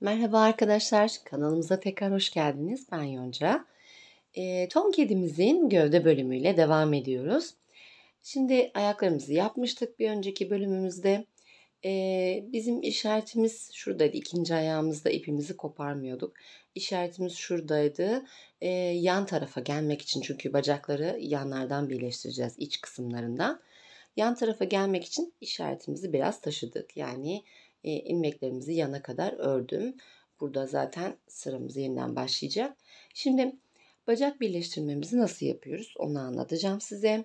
Merhaba arkadaşlar, kanalımıza tekrar hoş geldiniz. Ben Yonca. E, ee, ton kedimizin gövde bölümüyle devam ediyoruz. Şimdi ayaklarımızı yapmıştık bir önceki bölümümüzde. E, bizim işaretimiz şuradaydı. ikinci ayağımızda ipimizi koparmıyorduk. İşaretimiz şuradaydı. E, yan tarafa gelmek için çünkü bacakları yanlardan birleştireceğiz iç kısımlarından. Yan tarafa gelmek için işaretimizi biraz taşıdık. Yani ilmeklerimizi yana kadar ördüm. Burada zaten sıramız yeniden başlayacak. Şimdi bacak birleştirmemizi nasıl yapıyoruz onu anlatacağım size.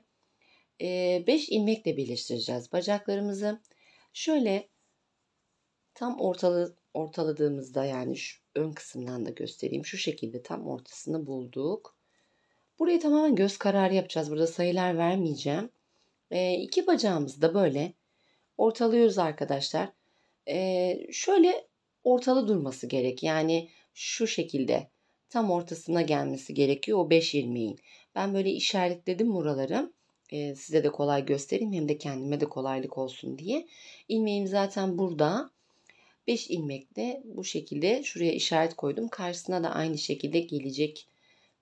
5 e, beş ilmekle birleştireceğiz bacaklarımızı. Şöyle tam ortalı, ortaladığımızda yani şu ön kısımdan da göstereyim. Şu şekilde tam ortasını bulduk. Burayı tamamen göz kararı yapacağız. Burada sayılar vermeyeceğim. E, iki bacağımızı da böyle ortalıyoruz arkadaşlar e, şöyle ortalı durması gerek. Yani şu şekilde tam ortasına gelmesi gerekiyor o ilmeğin. Ben böyle işaretledim buraları. E, size de kolay göstereyim hem de kendime de kolaylık olsun diye. İlmeğim zaten burada. 5 ilmek de bu şekilde şuraya işaret koydum. Karşısına da aynı şekilde gelecek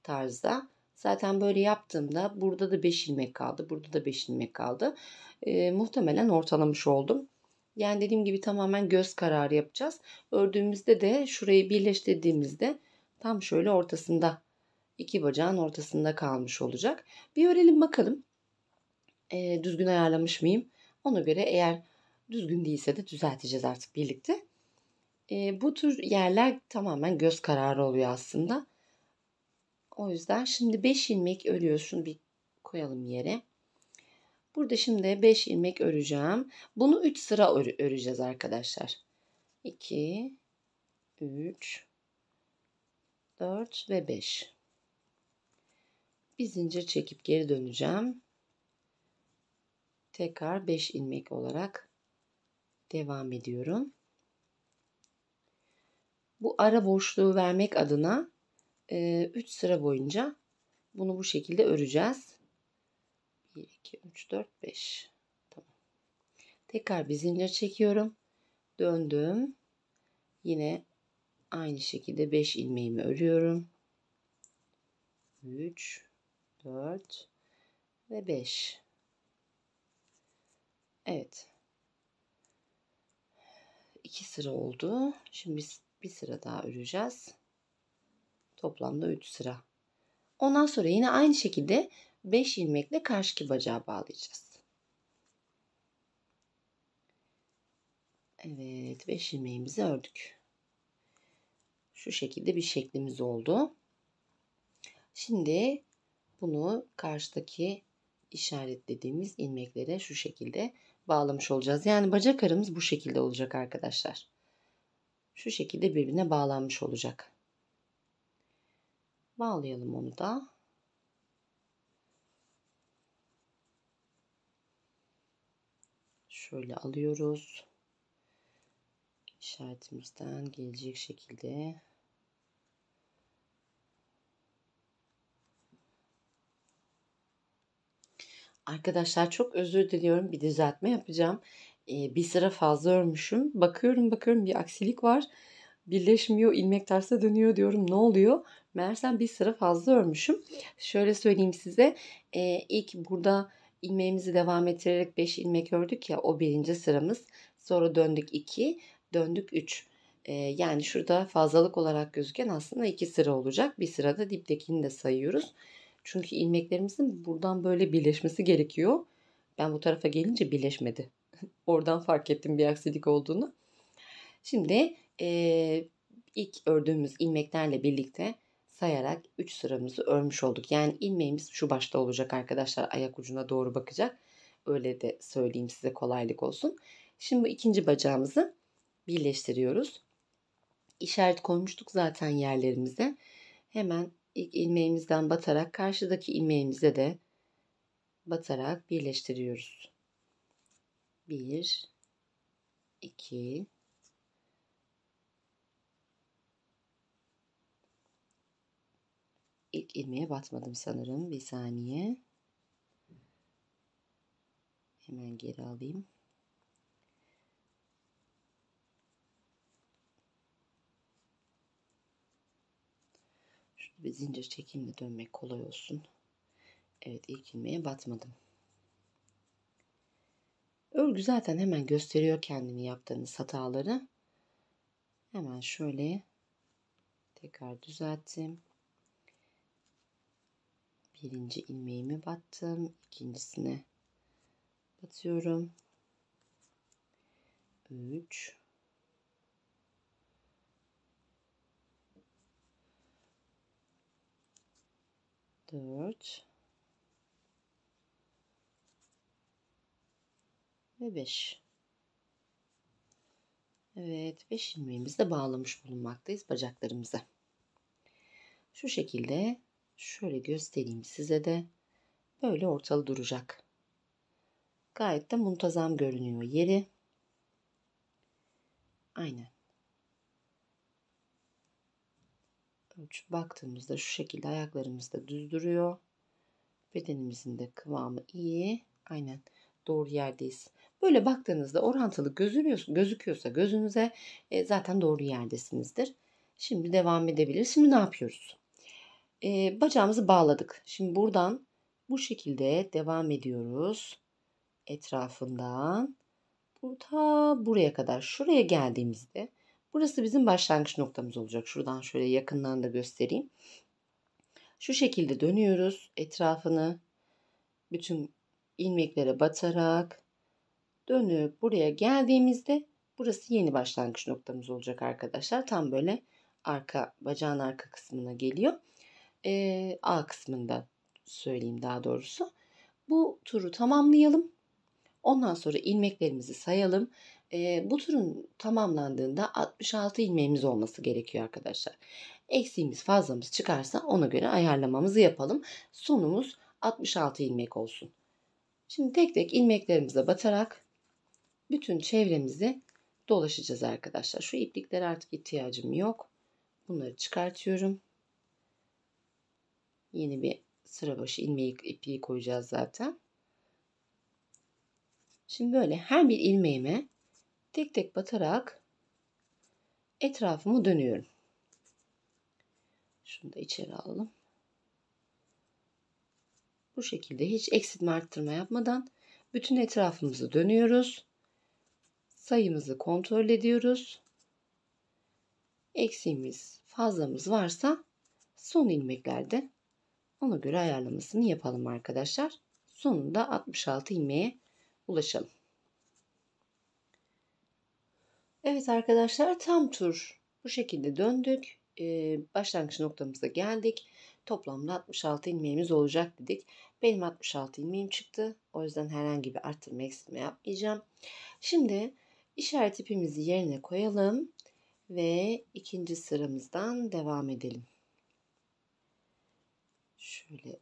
tarzda. Zaten böyle yaptığımda burada da 5 ilmek kaldı. Burada da 5 ilmek kaldı. E, muhtemelen ortalamış oldum. Yani dediğim gibi tamamen göz kararı yapacağız. Ördüğümüzde de şurayı birleştirdiğimizde tam şöyle ortasında iki bacağın ortasında kalmış olacak. Bir örelim bakalım. E, düzgün ayarlamış mıyım? Ona göre eğer düzgün değilse de düzelteceğiz artık birlikte. E, bu tür yerler tamamen göz kararı oluyor aslında. O yüzden şimdi 5 ilmek örüyoruz. Şunu bir koyalım yere. Burada şimdi 5 ilmek öreceğim. Bunu 3 sıra öreceğiz arkadaşlar. 2 3 4 ve 5. Bir zincir çekip geri döneceğim. Tekrar 5 ilmek olarak devam ediyorum. Bu ara boşluğu vermek adına 3 sıra boyunca bunu bu şekilde öreceğiz. 1 2 3 4 5 tamam tekrar bir zincir çekiyorum döndüm yine aynı şekilde 5 ilmeğimi örüyorum 3 4 ve 5 Evet 2 sıra oldu şimdi biz bir sıra daha öreceğiz toplamda 3 sıra ondan sonra yine aynı şekilde 5 ilmekle karşıki bacağa bağlayacağız. Evet 5 ilmeğimizi ördük. Şu şekilde bir şeklimiz oldu. Şimdi bunu karşıdaki işaretlediğimiz ilmeklere şu şekilde bağlamış olacağız. Yani bacak aramız bu şekilde olacak arkadaşlar. Şu şekilde birbirine bağlanmış olacak. Bağlayalım onu da. Şöyle alıyoruz. İşaretimizden gelecek şekilde Arkadaşlar çok özür diliyorum. Bir düzeltme yapacağım. Ee, bir sıra fazla örmüşüm. Bakıyorum bakıyorum bir aksilik var. Birleşmiyor, ilmek terse dönüyor diyorum. Ne oluyor? Meğersem bir sıra fazla örmüşüm. Şöyle söyleyeyim size. Ee, ilk burada ilmeğimizi devam ettirerek 5 ilmek ördük ya o birinci sıramız. Sonra döndük 2, döndük 3. Ee, yani şurada fazlalık olarak gözüken aslında 2 sıra olacak. Bir sırada diptekini de sayıyoruz. Çünkü ilmeklerimizin buradan böyle birleşmesi gerekiyor. Ben bu tarafa gelince birleşmedi. Oradan fark ettim bir aksilik olduğunu. Şimdi e, ilk ördüğümüz ilmeklerle birlikte sayarak 3 sıramızı örmüş olduk. Yani ilmeğimiz şu başta olacak arkadaşlar. Ayak ucuna doğru bakacak. Öyle de söyleyeyim size kolaylık olsun. Şimdi bu ikinci bacağımızı birleştiriyoruz. İşaret koymuştuk zaten yerlerimize. Hemen ilk ilmeğimizden batarak karşıdaki ilmeğimize de batarak birleştiriyoruz. 1 2 ilk ilmeğe batmadım sanırım. Bir saniye. Hemen geri alayım. Şurada bir zincir çekeyim de dönmek kolay olsun. Evet ilk ilmeğe batmadım. Örgü zaten hemen gösteriyor kendini yaptığınız hataları. Hemen şöyle tekrar düzelttim birinci ilmeğimi battım ikincisine batıyorum 3 4 ve 5 Evet 5 ilmeğimizi de bağlamış bulunmaktayız bacaklarımıza şu şekilde Şöyle göstereyim size de. Böyle ortalı duracak. Gayet de muntazam görünüyor yeri. Aynen. Baktığımızda şu şekilde ayaklarımız da düz duruyor. Bedenimizin de kıvamı iyi. Aynen doğru yerdeyiz. Böyle baktığınızda orantılı gözüküyorsa gözünüze e, zaten doğru yerdesinizdir. Şimdi devam edebilir. Şimdi ne yapıyoruz? e, bacağımızı bağladık. Şimdi buradan bu şekilde devam ediyoruz. Etrafından ta buraya kadar şuraya geldiğimizde burası bizim başlangıç noktamız olacak. Şuradan şöyle yakından da göstereyim. Şu şekilde dönüyoruz etrafını. Bütün ilmeklere batarak dönüp buraya geldiğimizde burası yeni başlangıç noktamız olacak arkadaşlar. Tam böyle arka bacağın arka kısmına geliyor e, A kısmında söyleyeyim daha doğrusu. Bu turu tamamlayalım. Ondan sonra ilmeklerimizi sayalım. E, bu turun tamamlandığında 66 ilmeğimiz olması gerekiyor arkadaşlar. Eksiğimiz fazlamız çıkarsa ona göre ayarlamamızı yapalım. Sonumuz 66 ilmek olsun. Şimdi tek tek ilmeklerimize batarak bütün çevremizi dolaşacağız arkadaşlar. Şu iplikler artık ihtiyacım yok. Bunları çıkartıyorum. Yeni bir sıra başı ilmeği ipi koyacağız zaten. Şimdi böyle her bir ilmeğime tek tek batarak etrafımı dönüyorum. Şunu da içeri alalım. Bu şekilde hiç eksiltme arttırma yapmadan bütün etrafımızı dönüyoruz. Sayımızı kontrol ediyoruz. Eksiğimiz, fazlamız varsa son ilmeklerde ona göre ayarlamasını yapalım arkadaşlar. Sonunda 66 ilmeğe ulaşalım. Evet arkadaşlar tam tur bu şekilde döndük. Ee, başlangıç noktamıza geldik. Toplamda 66 ilmeğimiz olacak dedik. Benim 66 ilmeğim çıktı. O yüzden herhangi bir arttırma eksiltme yapmayacağım. Şimdi işaret ipimizi yerine koyalım ve ikinci sıramızdan devam edelim şöyle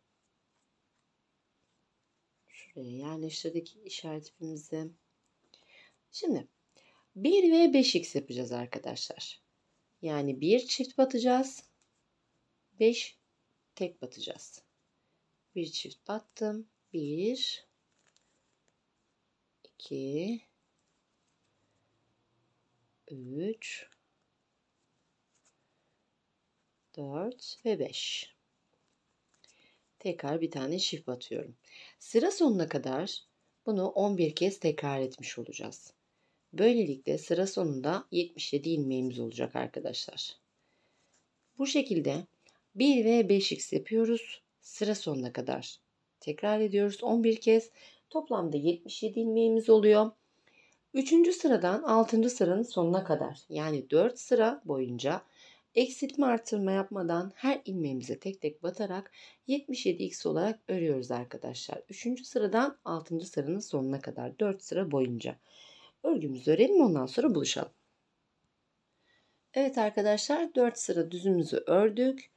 şuraya yerleştirdik işaretimizi. Şimdi 1 ve 5x yapacağız arkadaşlar. Yani 1 çift batacağız. 5 tek batacağız. 1 çift battım. 1 2 3 4 ve 5 tekrar bir tane şif batıyorum. Sıra sonuna kadar bunu 11 kez tekrar etmiş olacağız. Böylelikle sıra sonunda 77 ilmeğimiz olacak arkadaşlar. Bu şekilde 1 ve 5x yapıyoruz. Sıra sonuna kadar tekrar ediyoruz 11 kez. Toplamda 77 ilmeğimiz oluyor. 3. sıradan 6. sıranın sonuna kadar yani 4 sıra boyunca Eksiltme artırma yapmadan her ilmeğimize tek tek batarak 77x olarak örüyoruz arkadaşlar. 3. sıradan 6. sıranın sonuna kadar 4 sıra boyunca. Örgümüzü örelim ondan sonra buluşalım. Evet arkadaşlar 4 sıra düzümüzü ördük.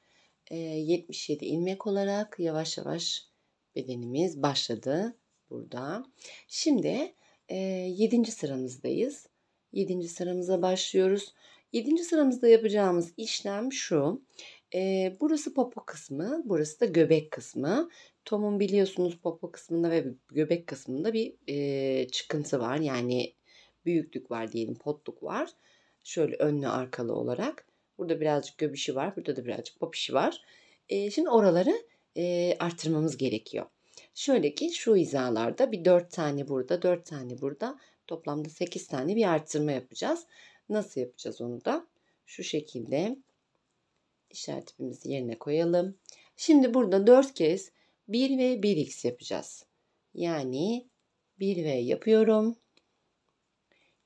77 ee, ilmek olarak yavaş yavaş bedenimiz başladı burada. Şimdi e, 7. sıramızdayız. 7. sıramıza başlıyoruz. Yedinci sıramızda yapacağımız işlem şu. E, burası popo kısmı, burası da göbek kısmı. Tom'un biliyorsunuz popo kısmında ve göbek kısmında bir e, çıkıntı var. Yani büyüklük var diyelim, potluk var. Şöyle önlü arkalı olarak. Burada birazcık göbüşü var, burada da birazcık popişi var. E, şimdi oraları e, artırmamız gerekiyor. Şöyle ki şu hizalarda bir 4 tane burada, 4 tane burada. Toplamda 8 tane bir arttırma yapacağız. Nasıl yapacağız onu da? Şu şekilde işaretimizi yerine koyalım. Şimdi burada 4 kez 1 ve 1x yapacağız. Yani 1 ve yapıyorum.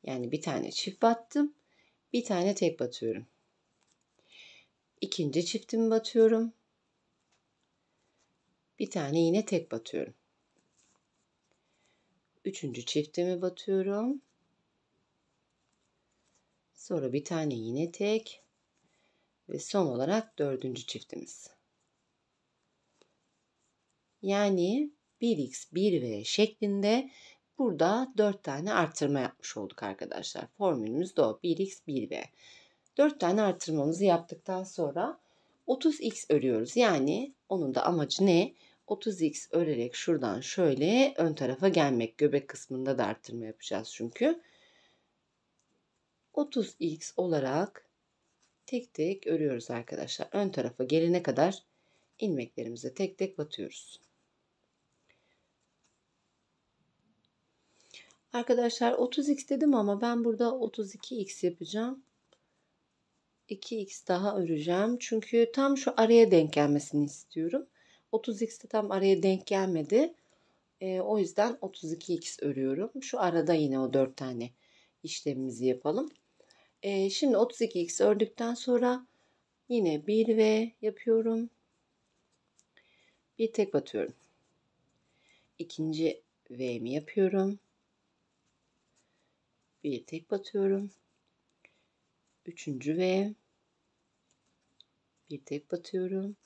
Yani bir tane çift battım. Bir tane tek batıyorum. İkinci çiftimi batıyorum. Bir tane yine tek batıyorum. Üçüncü çiftimi batıyorum. Sonra bir tane yine tek. Ve son olarak dördüncü çiftimiz. Yani 1x 1v şeklinde burada 4 tane artırma yapmış olduk arkadaşlar. Formülümüz de o 1x 1v. 4 tane artırmamızı yaptıktan sonra 30x örüyoruz. Yani onun da amacı ne? 30x örerek şuradan şöyle ön tarafa gelmek. Göbek kısmında da artırma yapacağız çünkü. 30x olarak tek tek örüyoruz arkadaşlar. Ön tarafa gelene kadar ilmeklerimizi tek tek batıyoruz. Arkadaşlar 30x dedim ama ben burada 32x yapacağım. 2x daha öreceğim. Çünkü tam şu araya denk gelmesini istiyorum. 30x de tam araya denk gelmedi. E, o yüzden 32x örüyorum. Şu arada yine o 4 tane işlemimizi yapalım. E, şimdi 32x ördükten sonra yine 1 ve yapıyorum. Bir tek batıyorum. İkinci V'mi yapıyorum. Bir tek batıyorum. Üçüncü V. Bir tek batıyorum.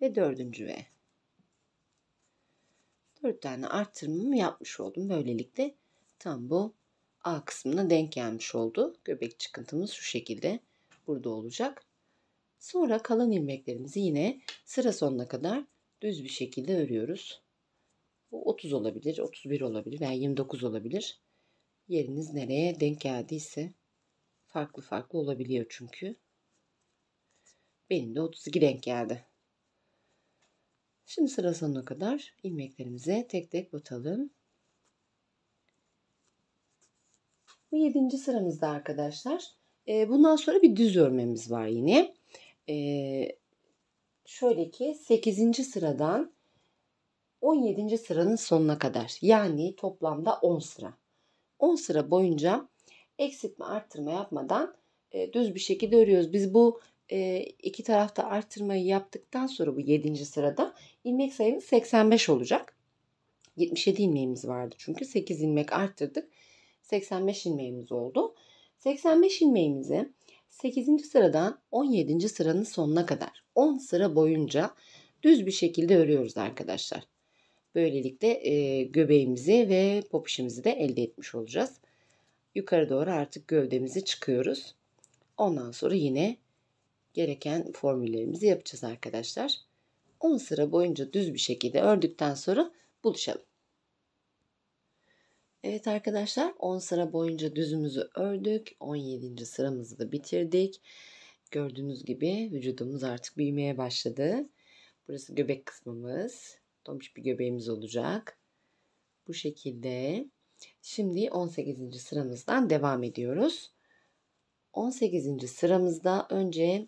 Ve dördüncü V. Dört tane arttırmamı yapmış oldum. Böylelikle tam bu A kısmına denk gelmiş oldu. Göbek çıkıntımız şu şekilde burada olacak. Sonra kalan ilmeklerimizi yine sıra sonuna kadar düz bir şekilde örüyoruz. Bu 30 olabilir, 31 olabilir veya 29 olabilir. Yeriniz nereye denk geldiyse farklı farklı olabiliyor çünkü. Benim de 32 denk geldi. Şimdi sıra sonuna kadar ilmeklerimize tek tek batalım. Bu yedinci sıramızda arkadaşlar. E, bundan sonra bir düz örmemiz var yine. E, şöyle ki 8. sıradan 17. sıranın sonuna kadar yani toplamda 10 sıra. 10 sıra boyunca eksiltme arttırma yapmadan e, düz bir şekilde örüyoruz. Biz bu e, iki tarafta arttırmayı yaptıktan sonra bu 7. sırada ilmek sayımız 85 olacak. 77 ilmeğimiz vardı çünkü 8 ilmek arttırdık. 85 ilmeğimiz oldu. 85 ilmeğimizi 8. sıradan 17. sıranın sonuna kadar 10 sıra boyunca düz bir şekilde örüyoruz arkadaşlar. Böylelikle e, göbeğimizi ve popişimizi de elde etmiş olacağız. Yukarı doğru artık gövdemizi çıkıyoruz. Ondan sonra yine gereken formüllerimizi yapacağız arkadaşlar. 10 sıra boyunca düz bir şekilde ördükten sonra buluşalım. Evet arkadaşlar 10 sıra boyunca düzümüzü ördük. 17. sıramızı da bitirdik. Gördüğünüz gibi vücudumuz artık büyümeye başladı. Burası göbek kısmımız. Tombiş bir göbeğimiz olacak. Bu şekilde. Şimdi 18. sıramızdan devam ediyoruz. 18. sıramızda önce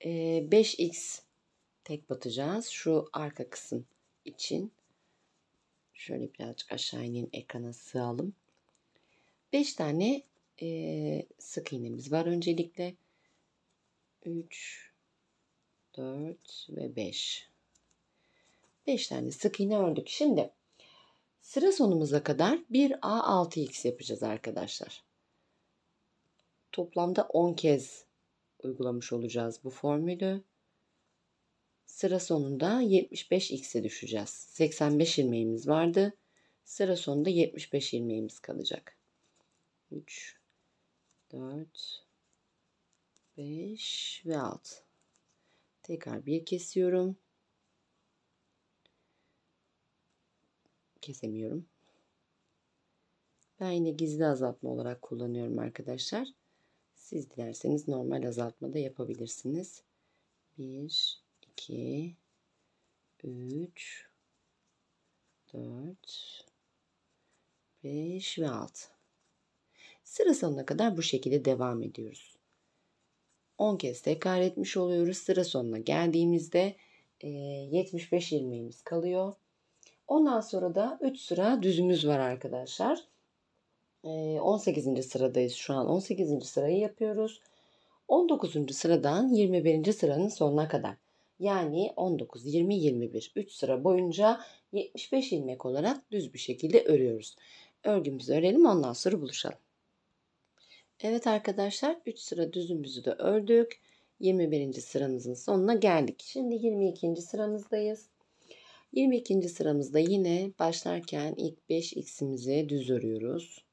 5x tek batacağız. Şu arka kısım için Şöyle birazcık aşağı inin ekrana sığalım. 5 tane e, sık iğnemiz var öncelikle. 3, 4 ve 5. 5 tane sık iğne ördük. Şimdi sıra sonumuza kadar 1A6X yapacağız arkadaşlar. Toplamda 10 kez uygulamış olacağız bu formülü. Sıra sonunda 75x'e düşeceğiz. 85 ilmeğimiz vardı. Sıra sonunda 75 ilmeğimiz kalacak. 3, 4, 5 ve 6. Tekrar bir kesiyorum. Kesemiyorum. Ben yine gizli azaltma olarak kullanıyorum arkadaşlar. Siz dilerseniz normal azaltma da yapabilirsiniz. 1 2 3 4 5 ve 6. Sıra sonuna kadar bu şekilde devam ediyoruz. 10 kez tekrar etmiş oluyoruz. Sıra sonuna geldiğimizde 75 e, ilmeğimiz kalıyor. Ondan sonra da 3 sıra düzümüz var arkadaşlar. 18. E, sıradayız şu an. 18. sırayı yapıyoruz. 19. sıradan 21. sıranın sonuna kadar yani 19, 20, 21 3 sıra boyunca 75 ilmek olarak düz bir şekilde örüyoruz. Örgümüzü örelim ondan sonra buluşalım. Evet arkadaşlar 3 sıra düzümüzü de ördük. 21. sıramızın sonuna geldik. Şimdi 22. sıramızdayız. 22. sıramızda yine başlarken ilk 5 x'imizi düz örüyoruz.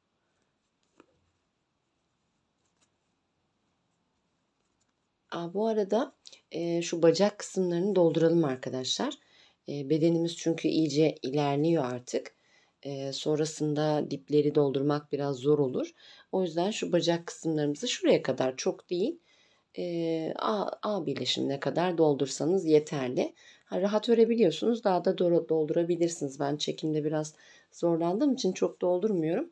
Aa, bu arada e, şu bacak kısımlarını dolduralım arkadaşlar. E, bedenimiz çünkü iyice ilerliyor artık. E, sonrasında dipleri doldurmak biraz zor olur. O yüzden şu bacak kısımlarımızı şuraya kadar çok değil e, A, A birleşimine kadar doldursanız yeterli. Ha, rahat örebiliyorsunuz daha da doldurabilirsiniz. Ben çekimde biraz zorlandığım için çok doldurmuyorum.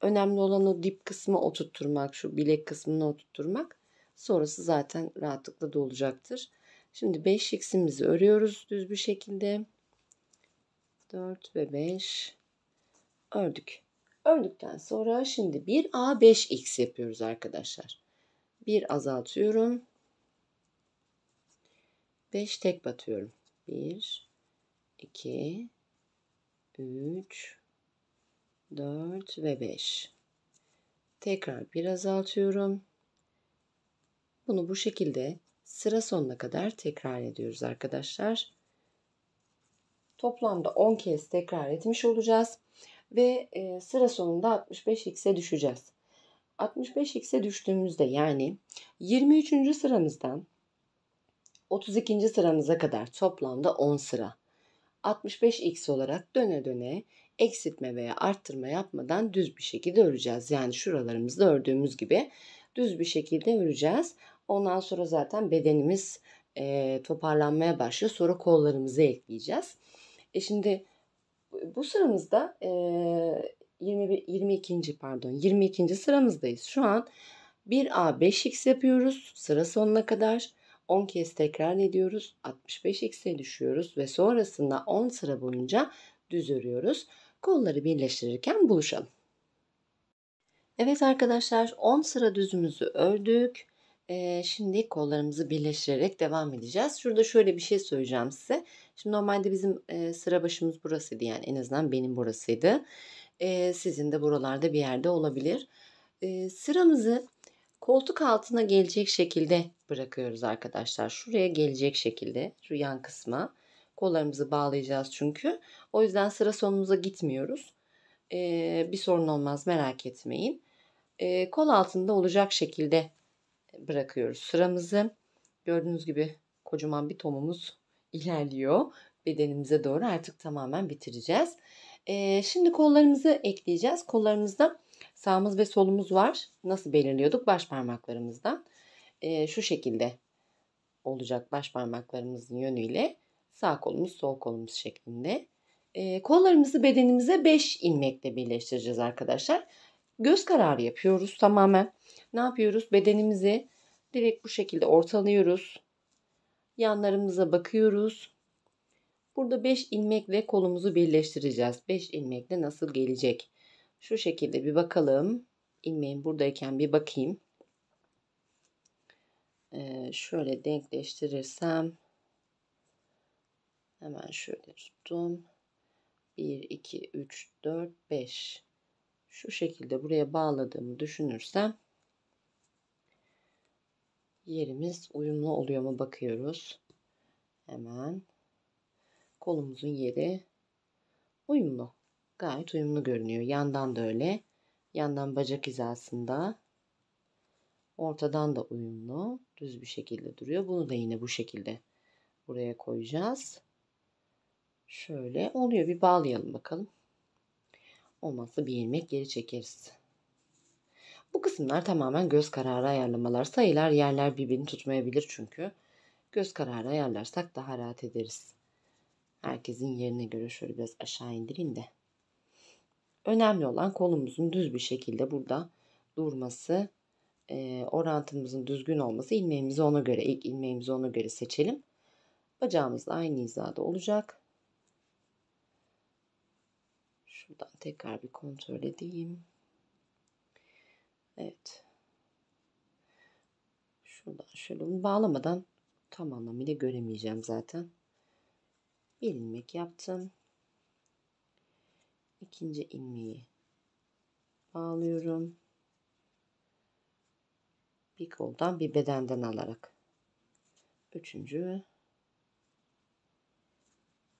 Önemli olan o dip kısmı oturtturmak, şu bilek kısmını oturtturmak. Sonrası zaten rahatlıkla dolacaktır. Şimdi 5 x'imizi örüyoruz düz bir şekilde. 4 ve 5 ördük. Ördükten sonra şimdi 1A 5x yapıyoruz arkadaşlar. 1 azaltıyorum. 5 tek batıyorum. 1 2 3 4 ve 5. Tekrar 1 azaltıyorum. Bunu bu şekilde sıra sonuna kadar tekrar ediyoruz arkadaşlar. Toplamda 10 kez tekrar etmiş olacağız ve e, sıra sonunda 65x'e düşeceğiz. 65x'e düştüğümüzde yani 23. sıramızdan 32. sıramıza kadar toplamda 10 sıra. 65x olarak döne döne eksiltme veya arttırma yapmadan düz bir şekilde öreceğiz. Yani şuralarımızda ördüğümüz gibi düz bir şekilde öreceğiz. Ondan sonra zaten bedenimiz e, toparlanmaya başlıyor. Sonra kollarımızı ekleyeceğiz. E şimdi bu sıramızda e, 21, 22. pardon 22. sıramızdayız. Şu an 1A 5x yapıyoruz sıra sonuna kadar. 10 kez tekrar ediyoruz. 65x'e düşüyoruz ve sonrasında 10 sıra boyunca düz örüyoruz. Kolları birleştirirken buluşalım. Evet arkadaşlar 10 sıra düzümüzü ördük. Ee, şimdi kollarımızı birleştirerek devam edeceğiz. Şurada şöyle bir şey söyleyeceğim size. Şimdi normalde bizim e, sıra başımız burasıydı yani en azından benim burasıydı. E, sizin de buralarda bir yerde olabilir. E, sıramızı koltuk altına gelecek şekilde bırakıyoruz arkadaşlar. Şuraya gelecek şekilde şu yan kısma kollarımızı bağlayacağız çünkü. O yüzden sıra sonumuza gitmiyoruz. E, bir sorun olmaz merak etmeyin. E, kol altında olacak şekilde bırakıyoruz sıramızı. Gördüğünüz gibi kocaman bir tomumuz ilerliyor. Bedenimize doğru artık tamamen bitireceğiz. Ee, şimdi kollarımızı ekleyeceğiz. Kollarımızda sağımız ve solumuz var. Nasıl belirliyorduk? Baş parmaklarımızdan. Ee, şu şekilde olacak baş parmaklarımızın yönüyle. Sağ kolumuz, sol kolumuz şeklinde. Ee, kollarımızı bedenimize 5 ilmekle birleştireceğiz arkadaşlar. Göz kararı yapıyoruz tamamen. Ne yapıyoruz? Bedenimizi direkt bu şekilde ortalıyoruz. Yanlarımıza bakıyoruz. Burada 5 ilmekle kolumuzu birleştireceğiz. 5 ilmekle nasıl gelecek? Şu şekilde bir bakalım. İlmeğim buradayken bir bakayım. Ee, şöyle denkleştirirsem hemen şöyle tuttum. 1, 2, 3, 4, 5 şu şekilde buraya bağladığımı düşünürsem yerimiz uyumlu oluyor mu bakıyoruz. Hemen kolumuzun yeri uyumlu. Gayet uyumlu görünüyor. Yandan da öyle. Yandan bacak hizasında. Ortadan da uyumlu. Düz bir şekilde duruyor. Bunu da yine bu şekilde buraya koyacağız. Şöyle oluyor. Bir bağlayalım bakalım olması bir ilmek geri çekeriz. Bu kısımlar tamamen göz kararı ayarlamalar. Sayılar yerler birbirini tutmayabilir çünkü. Göz kararı ayarlarsak daha rahat ederiz. Herkesin yerine göre şöyle biraz aşağı indireyim de. Önemli olan kolumuzun düz bir şekilde burada durması, e, orantımızın düzgün olması, ilmeğimizi ona göre, ilk ilmeğimizi ona göre seçelim. Bacağımız da aynı hizada olacak. Şuradan tekrar bir kontrol edeyim. Evet. Şuradan şöyle bunu bağlamadan tam anlamıyla göremeyeceğim zaten. Bir ilmek yaptım. İkinci ilmeği bağlıyorum. Bir koldan bir bedenden alarak. Üçüncü.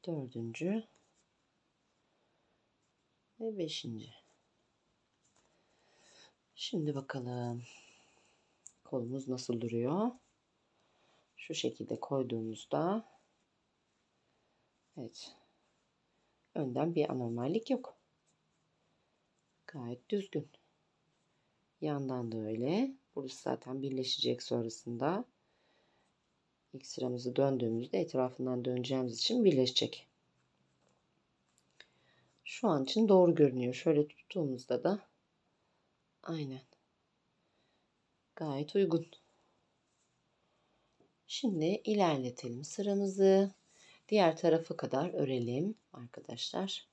Dördüncü ve beşinci. Şimdi bakalım kolumuz nasıl duruyor. Şu şekilde koyduğumuzda evet önden bir anormallik yok. Gayet düzgün. Yandan da öyle. Burası zaten birleşecek sonrasında. İlk sıramızı döndüğümüzde etrafından döneceğimiz için birleşecek şu an için doğru görünüyor. Şöyle tuttuğumuzda da aynen gayet uygun. Şimdi ilerletelim sıramızı. Diğer tarafı kadar örelim arkadaşlar.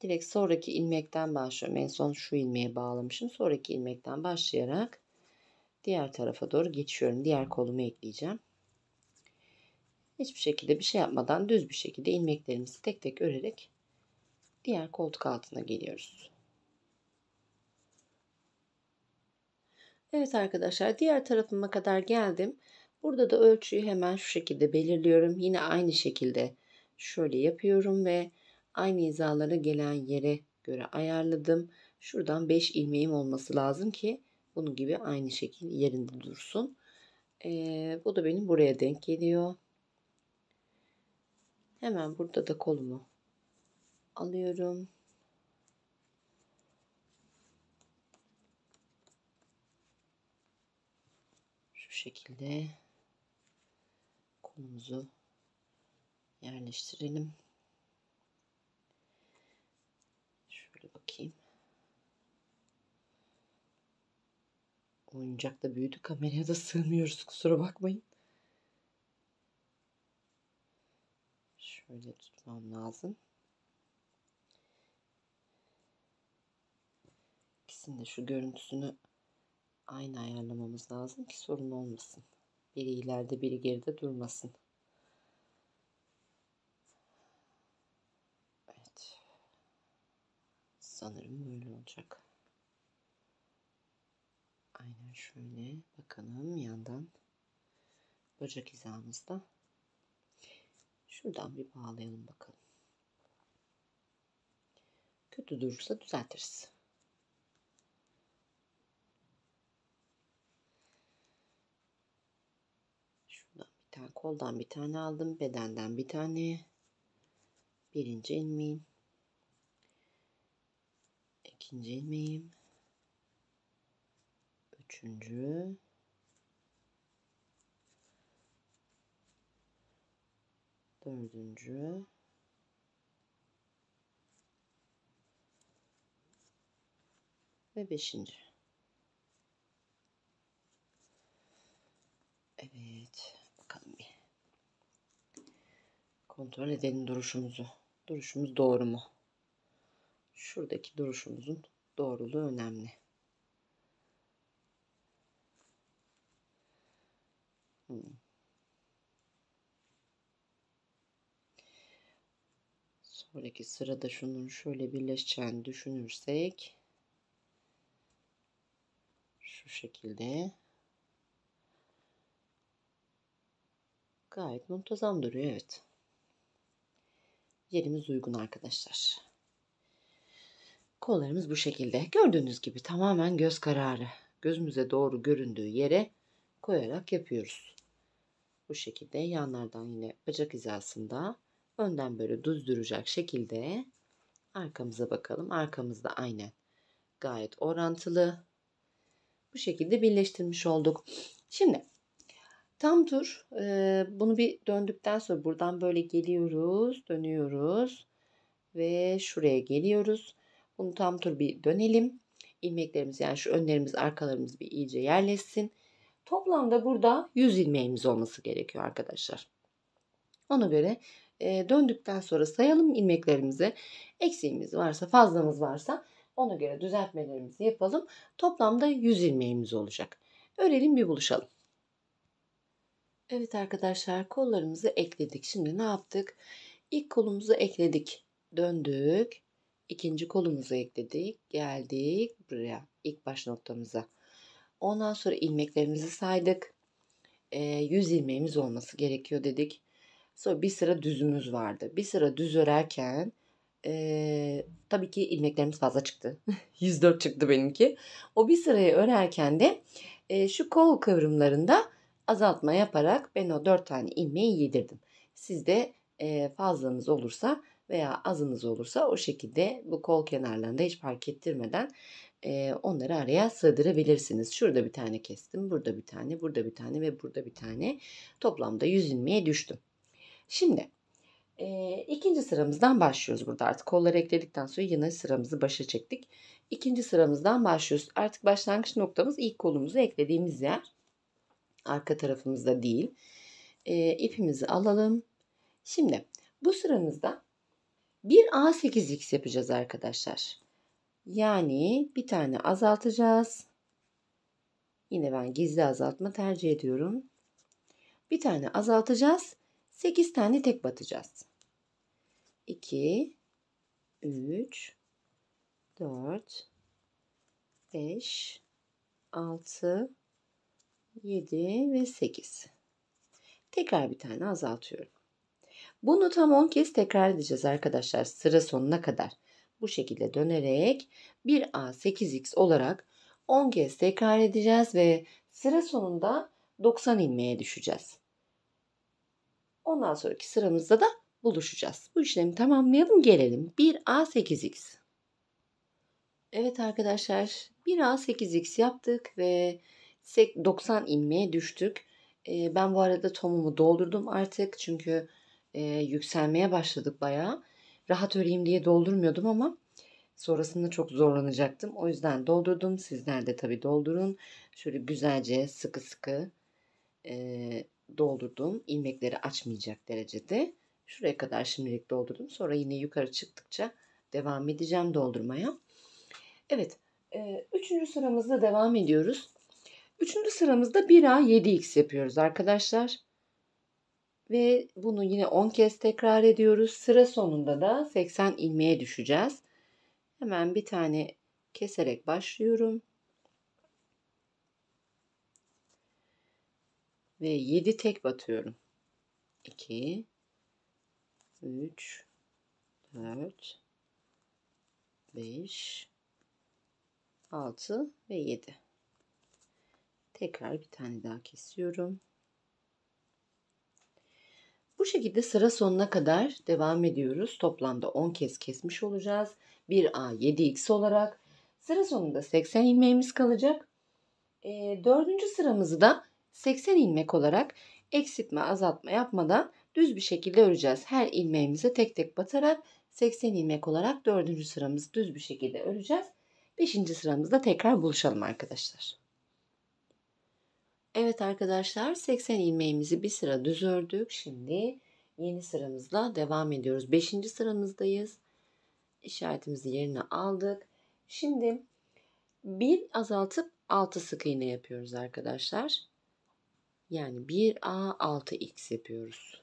Direkt sonraki ilmekten başlıyorum. En son şu ilmeğe bağlamışım. Sonraki ilmekten başlayarak diğer tarafa doğru geçiyorum. Diğer kolumu ekleyeceğim. Hiçbir şekilde bir şey yapmadan düz bir şekilde ilmeklerimizi tek tek örerek diğer koltuk altına geliyoruz. Evet arkadaşlar diğer tarafıma kadar geldim. Burada da ölçüyü hemen şu şekilde belirliyorum. Yine aynı şekilde şöyle yapıyorum ve aynı hizalara gelen yere göre ayarladım. Şuradan 5 ilmeğim olması lazım ki bunun gibi aynı şekil yerinde dursun. Ee, bu da benim buraya denk geliyor. Hemen burada da kolumu alıyorum. Şu şekilde kolumuzu yerleştirelim. Şöyle bakayım. Oyuncak da büyüdü. Kameraya da sığmıyoruz. Kusura bakmayın. Şöyle tutmam lazım. ikisinin de şu görüntüsünü aynı ayarlamamız lazım ki sorun olmasın. Biri ileride biri geride durmasın. Evet. Sanırım böyle olacak. Aynen şöyle bakalım yandan bacak hizamızda. Şuradan bir bağlayalım bakalım. Kötü durursa düzeltiriz. tane koldan bir tane aldım. Bedenden bir tane. Birinci ilmeğim. ikinci ilmeğim. Üçüncü. Dördüncü. Ve beşinci. Evet. Kontrol edelim duruşumuzu. Duruşumuz doğru mu? Şuradaki duruşumuzun doğruluğu önemli. Hmm. Sonraki sırada şunun şöyle birleşeceğini düşünürsek şu şekilde gayet muntazam duruyor evet yerimiz uygun arkadaşlar. Kollarımız bu şekilde. Gördüğünüz gibi tamamen göz kararı. Gözümüze doğru göründüğü yere koyarak yapıyoruz. Bu şekilde yanlardan yine bacak hizasında önden böyle düz duracak şekilde arkamıza bakalım. Arkamızda aynen gayet orantılı. Bu şekilde birleştirmiş olduk. Şimdi Tam tur bunu bir döndükten sonra buradan böyle geliyoruz, dönüyoruz ve şuraya geliyoruz. Bunu tam tur bir dönelim. İlmeklerimiz yani şu önlerimiz arkalarımız bir iyice yerleşsin. Toplamda burada 100 ilmeğimiz olması gerekiyor arkadaşlar. Ona göre döndükten sonra sayalım ilmeklerimizi. Eksiğimiz varsa fazlamız varsa ona göre düzeltmelerimizi yapalım. Toplamda 100 ilmeğimiz olacak. Örelim bir buluşalım. Evet arkadaşlar kollarımızı ekledik. Şimdi ne yaptık? İlk kolumuzu ekledik. Döndük. İkinci kolumuzu ekledik. Geldik buraya. ilk baş noktamıza. Ondan sonra ilmeklerimizi saydık. E, ee, 100 ilmeğimiz olması gerekiyor dedik. Sonra bir sıra düzümüz vardı. Bir sıra düz örerken e, tabii ki ilmeklerimiz fazla çıktı. 104 çıktı benimki. O bir sırayı örerken de e, şu kol kıvrımlarında azaltma yaparak ben o 4 tane ilmeği yedirdim. Sizde de e, fazlanız olursa veya azınız olursa o şekilde bu kol kenarlarında hiç fark ettirmeden e, onları araya sığdırabilirsiniz. Şurada bir tane kestim, burada bir tane, burada bir tane ve burada bir tane. Toplamda 100 ilmeğe düştüm. Şimdi e, ikinci sıramızdan başlıyoruz burada artık kolları ekledikten sonra yine sıramızı başa çektik. İkinci sıramızdan başlıyoruz. Artık başlangıç noktamız ilk kolumuzu eklediğimiz yer. Arka tarafımızda değil. E, ipimizi alalım. Şimdi bu sıramızda bir A8X yapacağız arkadaşlar. Yani bir tane azaltacağız. Yine ben gizli azaltma tercih ediyorum. Bir tane azaltacağız. 8 tane tek batacağız. 2 3 4 5 6 7 ve 8. Tekrar bir tane azaltıyorum. Bunu tam 10 kez tekrar edeceğiz arkadaşlar sıra sonuna kadar. Bu şekilde dönerek 1A8X olarak 10 kez tekrar edeceğiz ve sıra sonunda 90 inmeye düşeceğiz. Ondan sonraki sıramızda da buluşacağız. Bu işlemi tamamlayalım gelelim. 1A8X. Evet arkadaşlar 1A8X yaptık ve 90 ilmeğe düştük. E, ben bu arada tomumu doldurdum artık çünkü e, yükselmeye başladık bayağı. Rahat öreyim diye doldurmuyordum ama sonrasında çok zorlanacaktım. O yüzden doldurdum. Sizler de tabii doldurun. Şöyle güzelce sıkı sıkı e, doldurdum. İlmekleri açmayacak derecede. Şuraya kadar şimdilik doldurdum. Sonra yine yukarı çıktıkça devam edeceğim doldurmaya. Evet. E, üçüncü sıramızda devam ediyoruz. Üçüncü sıramızda 1A 7x yapıyoruz arkadaşlar. Ve bunu yine 10 kez tekrar ediyoruz. Sıra sonunda da 80 ilmeğe düşeceğiz. Hemen bir tane keserek başlıyorum. Ve 7 tek batıyorum. 2 3 4 5 6 ve 7 Tekrar bir tane daha kesiyorum. Bu şekilde sıra sonuna kadar devam ediyoruz. Toplamda 10 kez kesmiş olacağız. 1A 7X olarak. Sıra sonunda 80 ilmeğimiz kalacak. E, dördüncü sıramızı da 80 ilmek olarak eksiltme azaltma yapmadan düz bir şekilde öreceğiz. Her ilmeğimize tek tek batarak 80 ilmek olarak dördüncü sıramızı düz bir şekilde öreceğiz. Beşinci sıramızda tekrar buluşalım arkadaşlar. Evet arkadaşlar 80 ilmeğimizi bir sıra düz ördük. Şimdi yeni sıramızla devam ediyoruz. 5. sıramızdayız. İşaretimizi yerine aldık. Şimdi bir azaltıp 6 sık iğne yapıyoruz arkadaşlar. Yani 1A 6X yapıyoruz.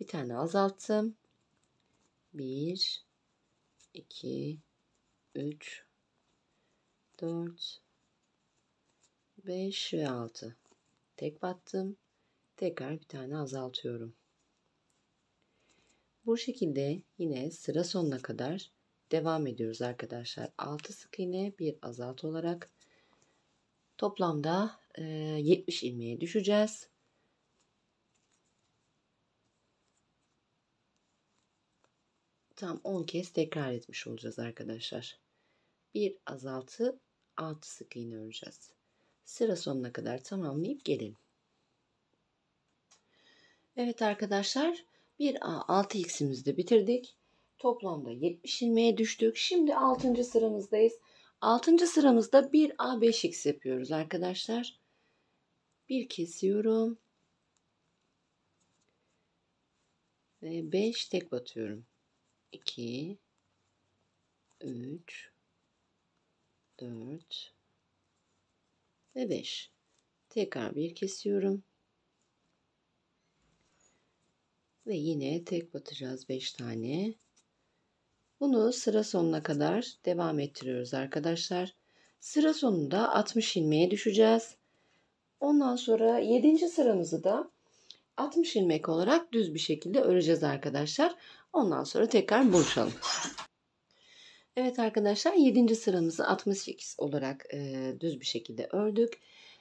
Bir tane azalttım. 1 2 3 4 5 ve 6 tek battım. Tekrar bir tane azaltıyorum. Bu şekilde yine sıra sonuna kadar devam ediyoruz arkadaşlar. 6 sık iğne bir azalt olarak toplamda 70 e, ilmeğe düşeceğiz. Tam 10 kez tekrar etmiş olacağız arkadaşlar. Bir azaltı 6 sık iğne öreceğiz sıra sonuna kadar tamamlayıp gelelim. Evet arkadaşlar 1A 6x'imizi de bitirdik. Toplamda 70 ilmeğe düştük. Şimdi 6. sıramızdayız. 6. sıramızda 1A 5x yapıyoruz arkadaşlar. Bir kesiyorum. Ve 5 tek batıyorum. 2 3 4 ve 5. Tekrar bir kesiyorum. Ve yine tek batacağız 5 tane. Bunu sıra sonuna kadar devam ettiriyoruz arkadaşlar. Sıra sonunda 60 ilmeğe düşeceğiz. Ondan sonra 7. sıramızı da 60 ilmek olarak düz bir şekilde öreceğiz arkadaşlar. Ondan sonra tekrar buluşalım. Evet arkadaşlar 7. sıramızı 68 olarak e, düz bir şekilde ördük.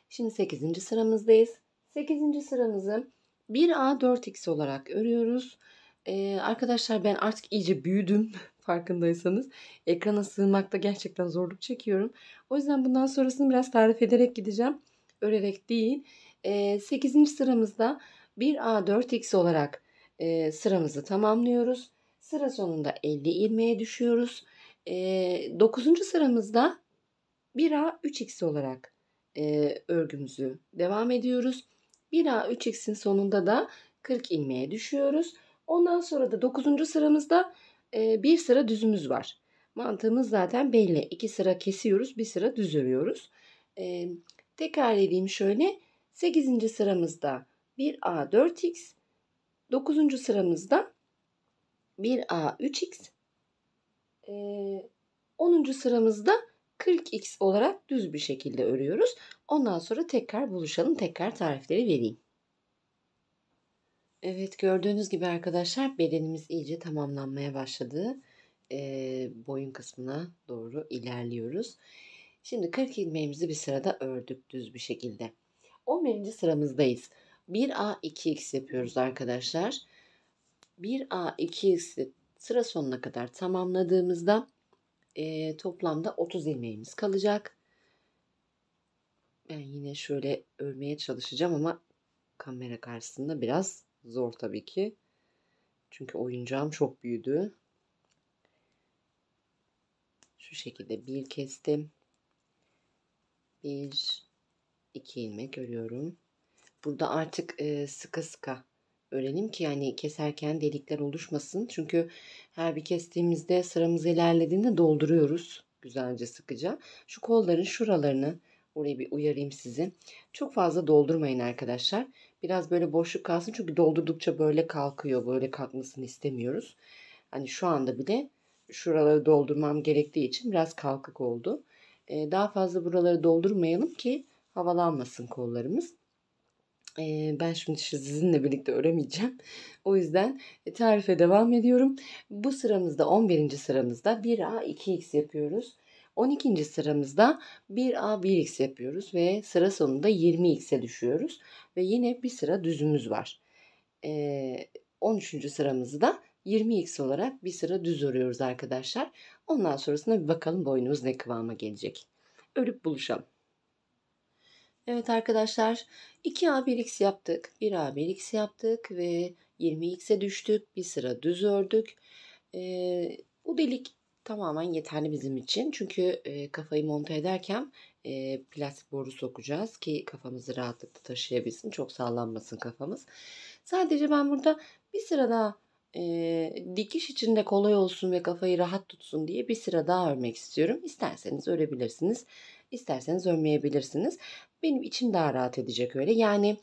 Şimdi 8. sıramızdayız. 8. sıramızı 1A 4X olarak örüyoruz. E, arkadaşlar ben artık iyice büyüdüm farkındaysanız. Ekrana sığmakta gerçekten zorluk çekiyorum. O yüzden bundan sonrasını biraz tarif ederek gideceğim. Örerek değil. E, 8. sıramızda 1A 4X olarak e, sıramızı tamamlıyoruz. Sıra sonunda 50 ilmeğe düşüyoruz. E, 9. sıramızda 1A 3X olarak e, örgümüzü devam ediyoruz. 1A 3X'in sonunda da 40 ilmeğe düşüyoruz. Ondan sonra da 9. sıramızda e, bir sıra düzümüz var. Mantığımız zaten belli. 2 sıra kesiyoruz, bir sıra düz örüyoruz. E, tekrar edeyim şöyle. 8. sıramızda 1A 4X, 9. sıramızda 1A 3X, e, 10. sıramızda 40x olarak düz bir şekilde örüyoruz. Ondan sonra tekrar buluşalım. Tekrar tarifleri vereyim. Evet gördüğünüz gibi arkadaşlar bedenimiz iyice tamamlanmaya başladı. E, boyun kısmına doğru ilerliyoruz. Şimdi 40 ilmeğimizi bir sırada ördük düz bir şekilde. 11. sıramızdayız. 1A 2X yapıyoruz arkadaşlar. 1A 2X sıra sonuna kadar tamamladığımızda e, toplamda 30 ilmeğimiz kalacak. Ben yine şöyle örmeye çalışacağım ama kamera karşısında biraz zor tabii ki. Çünkü oyuncağım çok büyüdü. Şu şekilde bir kestim. Bir iki ilmek örüyorum. Burada artık e, sıkı sıka örelim ki yani keserken delikler oluşmasın. Çünkü her bir kestiğimizde sıramız ilerlediğinde dolduruyoruz güzelce sıkıca. Şu kolların şuralarını oraya bir uyarayım sizi. Çok fazla doldurmayın arkadaşlar. Biraz böyle boşluk kalsın çünkü doldurdukça böyle kalkıyor. Böyle kalkmasını istemiyoruz. Hani şu anda bile şuraları doldurmam gerektiği için biraz kalkık oldu. Ee, daha fazla buraları doldurmayalım ki havalanmasın kollarımız ben şimdi sizinle birlikte öremeyeceğim. O yüzden e, tarife devam ediyorum. Bu sıramızda 11. sıramızda 1A 2X yapıyoruz. 12. sıramızda 1A 1X yapıyoruz ve sıra sonunda 20X'e düşüyoruz. Ve yine bir sıra düzümüz var. Ee, 13. sıramızda 20X olarak bir sıra düz örüyoruz arkadaşlar. Ondan sonrasında bir bakalım boynumuz ne kıvama gelecek. Örüp buluşalım. Evet arkadaşlar 2A 1x yaptık. 1A 1x yaptık ve 20x'e düştük. Bir sıra düz ördük. Ee, bu delik tamamen yeterli bizim için. Çünkü e, kafayı monte ederken e, plastik boru sokacağız ki kafamızı rahatlıkla taşıyabilsin. Çok sallanmasın kafamız. Sadece ben burada bir sıra daha e, dikiş içinde kolay olsun ve kafayı rahat tutsun diye bir sıra daha örmek istiyorum. İsterseniz örebilirsiniz, isterseniz örmeyebilirsiniz. Benim için daha rahat edecek öyle. Yani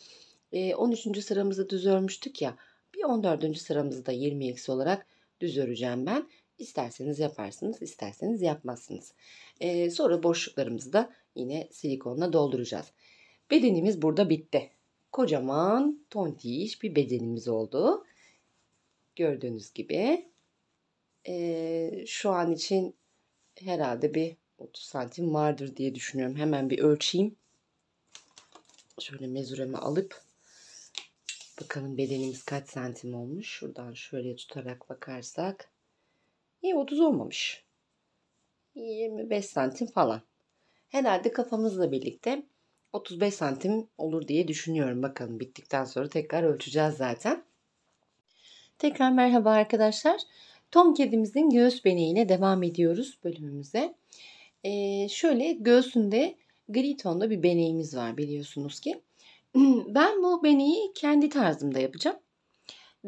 e, 13. sıramızı düz örmüştük ya, bir 14. sıramızı da 20 eksi olarak düz öreceğim ben. İsterseniz yaparsınız, isterseniz yapmazsınız. E, sonra boşluklarımızı da yine silikonla dolduracağız. Bedenimiz burada bitti. Kocaman tontiş bir bedenimiz oldu gördüğünüz gibi e, şu an için herhalde bir 30 santim vardır diye düşünüyorum. Hemen bir ölçeyim. Şöyle mezuremi alıp bakalım bedenimiz kaç santim olmuş. Şuradan şöyle tutarak bakarsak. İyi 30 olmamış. 25 santim falan. Herhalde kafamızla birlikte 35 santim olur diye düşünüyorum. Bakalım bittikten sonra tekrar ölçeceğiz zaten. Tekrar merhaba arkadaşlar. Tom kedimizin göğüs beneğiyle devam ediyoruz bölümümüze. Ee, şöyle göğsünde gri tonda bir beneğimiz var biliyorsunuz ki. Ben bu beneği kendi tarzımda yapacağım.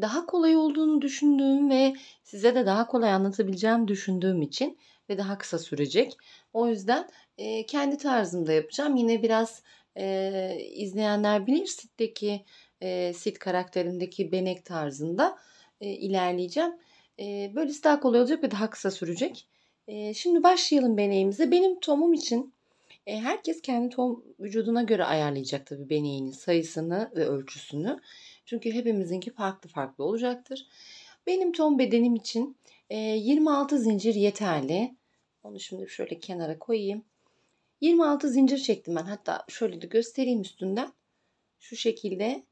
Daha kolay olduğunu düşündüğüm ve size de daha kolay anlatabileceğim düşündüğüm için ve daha kısa sürecek. O yüzden e, kendi tarzımda yapacağım. Yine biraz e, izleyenler bilir sitteki e, sit karakterindeki benek tarzında e, ilerleyeceğim. E, böylesi daha kolay olacak ve daha kısa sürecek. E, şimdi başlayalım beneyimize. Benim tomum için e, herkes kendi tom vücuduna göre ayarlayacak tabii beneğinin sayısını ve ölçüsünü. Çünkü hepimizinki farklı farklı olacaktır. Benim tom bedenim için e, 26 zincir yeterli. Onu şimdi şöyle kenara koyayım. 26 zincir çektim ben. Hatta şöyle de göstereyim üstünden. Şu şekilde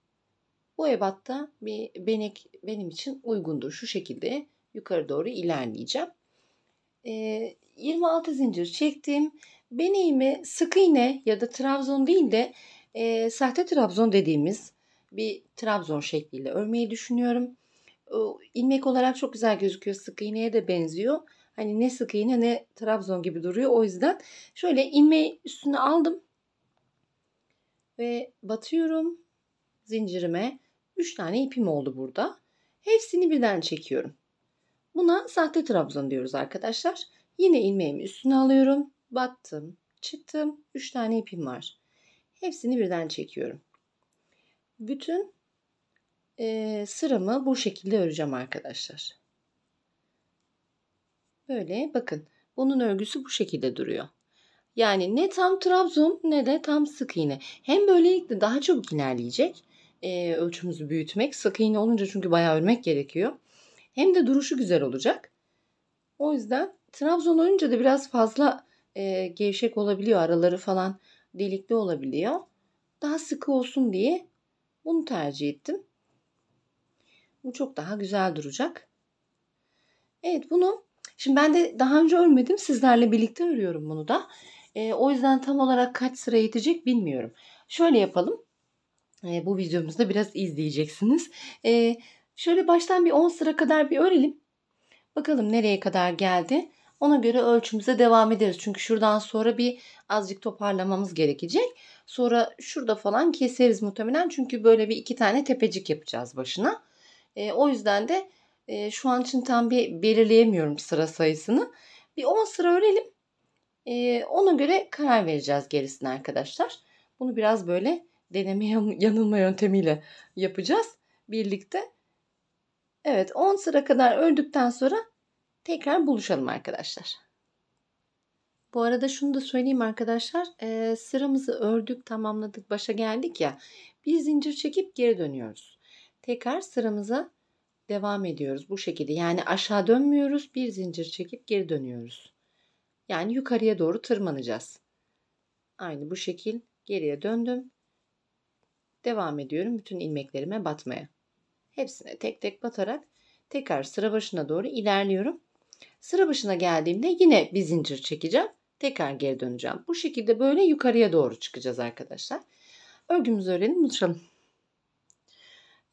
bu ebatta bir benek benim için uygundur. Şu şekilde yukarı doğru ilerleyeceğim. 26 ee, zincir çektim. Beneğimi sık iğne ya da trabzon değil de e, sahte trabzon dediğimiz bir trabzon şekliyle örmeyi düşünüyorum. E, ilmek olarak çok güzel gözüküyor. Sık iğneye de benziyor. Hani ne sık iğne ne trabzon gibi duruyor. O yüzden şöyle ilmeği üstüne aldım ve batıyorum zincirime. 3 tane ipim oldu burada. Hepsini birden çekiyorum. Buna sahte trabzan diyoruz arkadaşlar. Yine ilmeğimi üstüne alıyorum. Battım, çıktım. 3 tane ipim var. Hepsini birden çekiyorum. Bütün e, sıramı bu şekilde öreceğim arkadaşlar. Böyle bakın. Bunun örgüsü bu şekilde duruyor. Yani ne tam trabzum ne de tam sık iğne. Hem böylelikle daha çabuk ilerleyecek e, ölçümüzü büyütmek. Sık iğne olunca çünkü bayağı örmek gerekiyor. Hem de duruşu güzel olacak. O yüzden Trabzon oyunca da biraz fazla e, gevşek olabiliyor. Araları falan delikli olabiliyor. Daha sıkı olsun diye bunu tercih ettim. Bu çok daha güzel duracak. Evet bunu şimdi ben de daha önce örmedim. Sizlerle birlikte örüyorum bunu da. E, o yüzden tam olarak kaç sıra yetecek bilmiyorum. Şöyle yapalım. Ee, bu videomuzda biraz izleyeceksiniz. Ee, şöyle baştan bir 10 sıra kadar bir örelim. Bakalım nereye kadar geldi. Ona göre ölçümüze devam ederiz. Çünkü şuradan sonra bir azıcık toparlamamız gerekecek. Sonra şurada falan keseriz muhtemelen. Çünkü böyle bir iki tane tepecik yapacağız başına. Ee, o yüzden de e, şu an için tam bir belirleyemiyorum sıra sayısını. Bir 10 sıra örelim. ona göre karar vereceğiz gerisini arkadaşlar. Bunu biraz böyle deneme yanılma yöntemiyle yapacağız birlikte. Evet 10 sıra kadar ördükten sonra tekrar buluşalım arkadaşlar. Bu arada şunu da söyleyeyim arkadaşlar. E, sıramızı ördük, tamamladık, başa geldik ya. Bir zincir çekip geri dönüyoruz. Tekrar sıramıza devam ediyoruz bu şekilde. Yani aşağı dönmüyoruz, bir zincir çekip geri dönüyoruz. Yani yukarıya doğru tırmanacağız. Aynı bu şekil geriye döndüm devam ediyorum bütün ilmeklerime batmaya. Hepsine tek tek batarak tekrar sıra başına doğru ilerliyorum. Sıra başına geldiğimde yine bir zincir çekeceğim. Tekrar geri döneceğim. Bu şekilde böyle yukarıya doğru çıkacağız arkadaşlar. Örgümüzü örelim uçalım.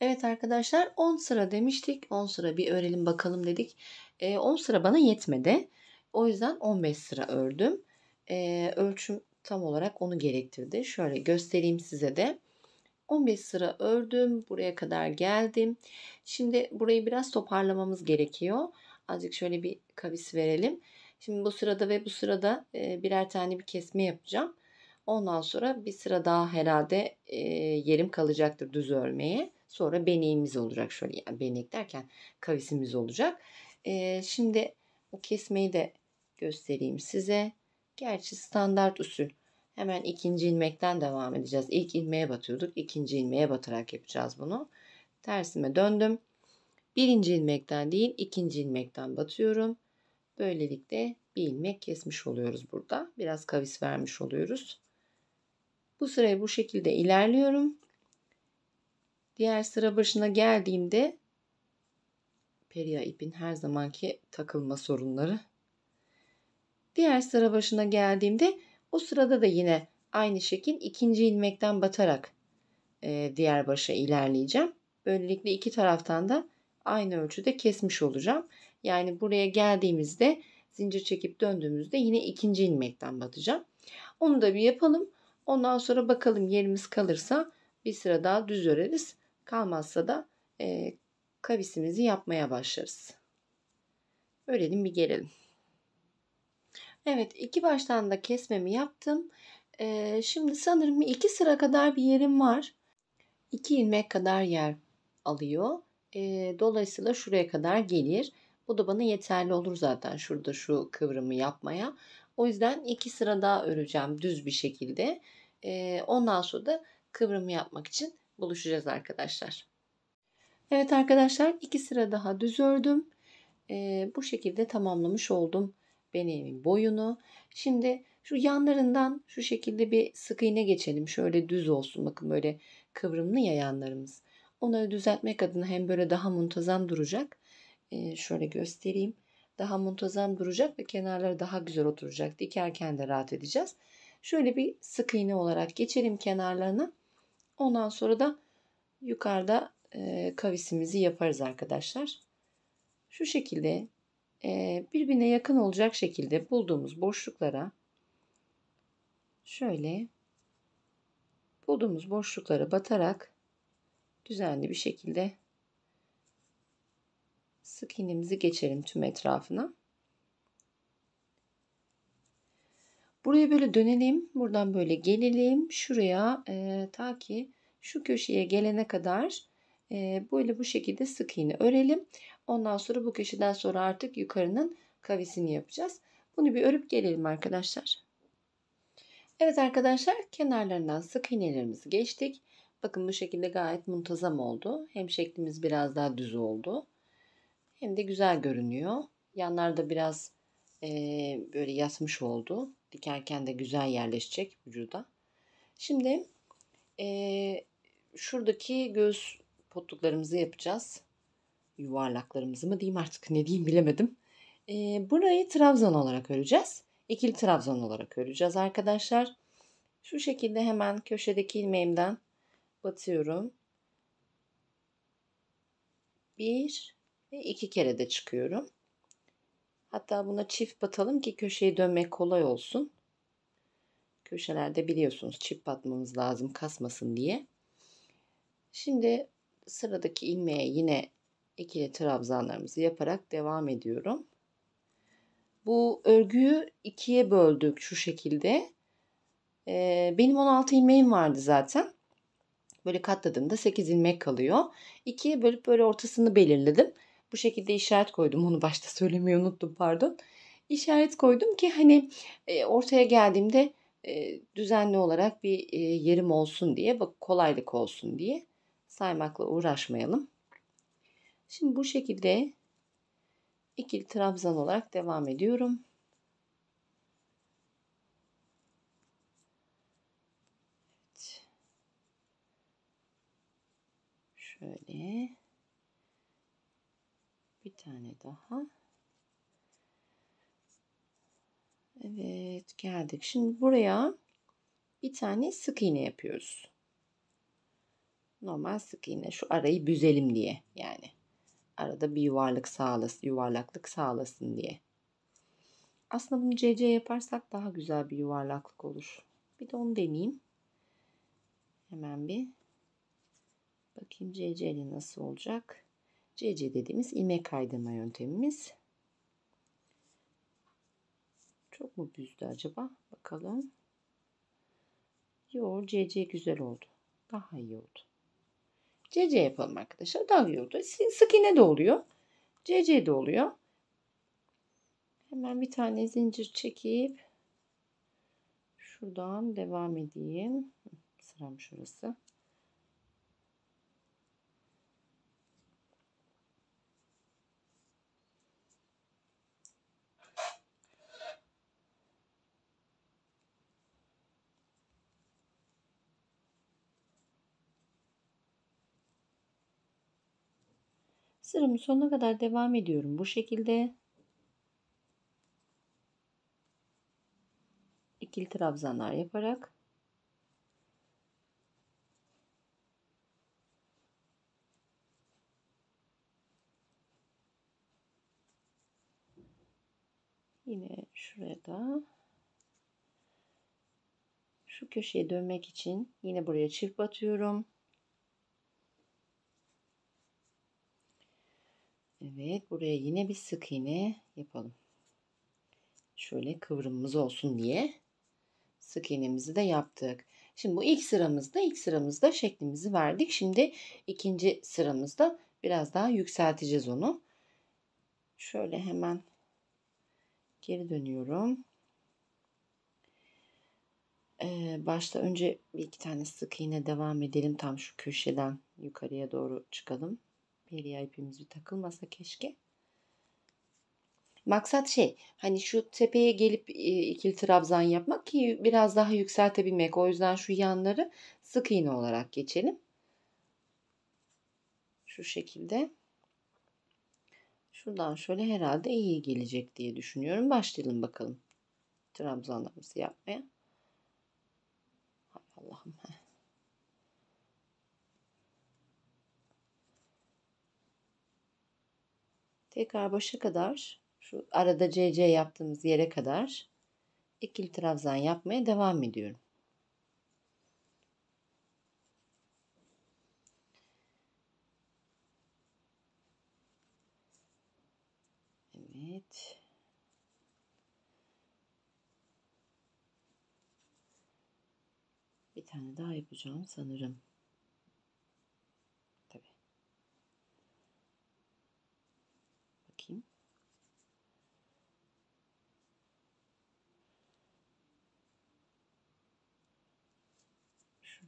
Evet arkadaşlar 10 sıra demiştik. 10 sıra bir örelim bakalım dedik. E, ee, 10 sıra bana yetmedi. O yüzden 15 sıra ördüm. E, ölçüm tam olarak onu gerektirdi. Şöyle göstereyim size de. 15 sıra ördüm. Buraya kadar geldim. Şimdi burayı biraz toparlamamız gerekiyor. Azıcık şöyle bir kavis verelim. Şimdi bu sırada ve bu sırada e, birer tane bir kesme yapacağım. Ondan sonra bir sıra daha herhalde e, yerim kalacaktır düz örmeye. Sonra beneğimiz olacak şöyle yani benek derken kavisimiz olacak. E, şimdi o kesmeyi de göstereyim size. Gerçi standart usul Hemen ikinci ilmekten devam edeceğiz. İlk ilmeğe batıyorduk. ikinci ilmeğe batarak yapacağız bunu. Tersime döndüm. Birinci ilmekten değil ikinci ilmekten batıyorum. Böylelikle bir ilmek kesmiş oluyoruz burada. Biraz kavis vermiş oluyoruz. Bu sırayı bu şekilde ilerliyorum. Diğer sıra başına geldiğimde Periya ipin her zamanki takılma sorunları. Diğer sıra başına geldiğimde o sırada da yine aynı şekil ikinci ilmekten batarak e, diğer başa ilerleyeceğim. Böylelikle iki taraftan da aynı ölçüde kesmiş olacağım. Yani buraya geldiğimizde zincir çekip döndüğümüzde yine ikinci ilmekten batacağım. Onu da bir yapalım. Ondan sonra bakalım yerimiz kalırsa bir sıra daha düz öreriz. Kalmazsa da e, kavisimizi yapmaya başlarız. Örelim bir gelelim. Evet iki baştan da kesmemi yaptım. Ee, şimdi sanırım iki sıra kadar bir yerim var. İki ilmek kadar yer alıyor. Ee, dolayısıyla şuraya kadar gelir. Bu da bana yeterli olur zaten şurada şu kıvrımı yapmaya. O yüzden iki sıra daha öreceğim düz bir şekilde. Ee, ondan sonra da kıvrımı yapmak için buluşacağız arkadaşlar. Evet arkadaşlar iki sıra daha düz ördüm. Ee, bu şekilde tamamlamış oldum beneğimin boyunu. Şimdi şu yanlarından şu şekilde bir sık iğne geçelim. Şöyle düz olsun bakın böyle kıvrımlı ya yanlarımız. Onları düzeltmek adına hem böyle daha muntazam duracak. Ee, şöyle göstereyim. Daha muntazam duracak ve kenarları daha güzel oturacak. Dikerken de rahat edeceğiz. Şöyle bir sık iğne olarak geçelim kenarlarına. Ondan sonra da yukarıda e, kavisimizi yaparız arkadaşlar. Şu şekilde birbirine yakın olacak şekilde bulduğumuz boşluklara şöyle bulduğumuz boşluklara batarak düzenli bir şekilde sık iğnemizi geçelim tüm etrafına. Buraya böyle dönelim. Buradan böyle gelelim. Şuraya e, ta ki şu köşeye gelene kadar e, böyle bu şekilde sık iğne örelim. Ondan sonra bu köşeden sonra artık yukarının kavisini yapacağız. Bunu bir örüp gelelim arkadaşlar. Evet arkadaşlar kenarlarından sık iğnelerimizi geçtik. Bakın bu şekilde gayet muntazam oldu. Hem şeklimiz biraz daha düz oldu. Hem de güzel görünüyor. Yanlarda biraz e, böyle yatmış oldu. Dikerken de güzel yerleşecek vücuda. Şimdi e, şuradaki göğüs potluklarımızı yapacağız yuvarlaklarımızı mı diyeyim artık ne diyeyim bilemedim. E, burayı trabzan olarak öreceğiz. İkili trabzan olarak öreceğiz arkadaşlar. Şu şekilde hemen köşedeki ilmeğimden batıyorum. Bir ve iki kere de çıkıyorum. Hatta buna çift batalım ki köşeyi dönmek kolay olsun. Köşelerde biliyorsunuz çift batmamız lazım kasmasın diye. Şimdi sıradaki ilmeğe yine ikili trabzanlarımızı yaparak devam ediyorum. Bu örgüyü ikiye böldük şu şekilde. Ee, benim 16 ilmeğim vardı zaten. Böyle katladığımda 8 ilmek kalıyor. İkiye bölüp böyle ortasını belirledim. Bu şekilde işaret koydum. Onu başta söylemeyi unuttum pardon. İşaret koydum ki hani e, ortaya geldiğimde e, düzenli olarak bir e, yerim olsun diye, bak kolaylık olsun diye saymakla uğraşmayalım. Şimdi bu şekilde ikili trabzan olarak devam ediyorum. Evet. Şöyle bir tane daha. Evet geldik. Şimdi buraya bir tane sık iğne yapıyoruz. Normal sık iğne şu arayı büzelim diye yani arada bir yuvarlık sağlasın, yuvarlaklık sağlasın diye. Aslında bunu CC yaparsak daha güzel bir yuvarlaklık olur. Bir de onu deneyeyim. Hemen bir bakayım CC ile nasıl olacak. CC dediğimiz ilmek kaydırma yöntemimiz. Çok mu büzdü acaba? Bakalım. Yo CC güzel oldu. Daha iyi oldu. CC yapalım arkadaşlar. Daha iyi Sık iğne de oluyor. CC de oluyor. Hemen bir tane zincir çekip şuradan devam edeyim. Sıram şurası. Sıramı sonuna kadar devam ediyorum bu şekilde. İkili trabzanlar yaparak Yine şuraya da şu köşeye dönmek için yine buraya çift batıyorum. Evet buraya yine bir sık iğne yapalım. Şöyle kıvrımımız olsun diye sık iğnemizi de yaptık. Şimdi bu ilk sıramızda ilk sıramızda şeklimizi verdik. Şimdi ikinci sıramızda biraz daha yükselteceğiz onu. Şöyle hemen geri dönüyorum. Ee, başta önce bir iki tane sık iğne devam edelim. Tam şu köşeden yukarıya doğru çıkalım. Evliya ipimiz bir takılmasa keşke. Maksat şey hani şu tepeye gelip e, ikili trabzan yapmak ki biraz daha yükseltebilmek. O yüzden şu yanları sık iğne olarak geçelim. Şu şekilde. Şuradan şöyle herhalde iyi gelecek diye düşünüyorum. Başlayalım bakalım. Trabzanlarımızı yapmaya. Hay Allah'ım. Tekrar başa kadar şu arada CC yaptığımız yere kadar ikili trabzan yapmaya devam ediyorum. Evet. Bir tane daha yapacağım sanırım.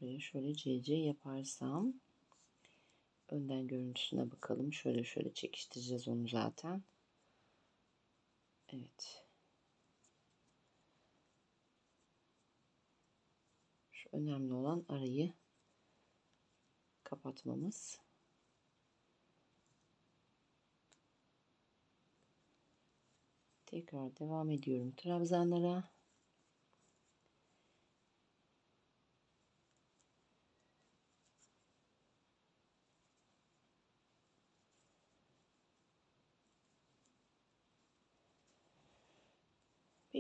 Buraya şöyle CC yaparsam önden görüntüsüne bakalım. Şöyle şöyle çekiştireceğiz onu zaten. Evet. Şu önemli olan arayı kapatmamız. Tekrar devam ediyorum trabzanlara.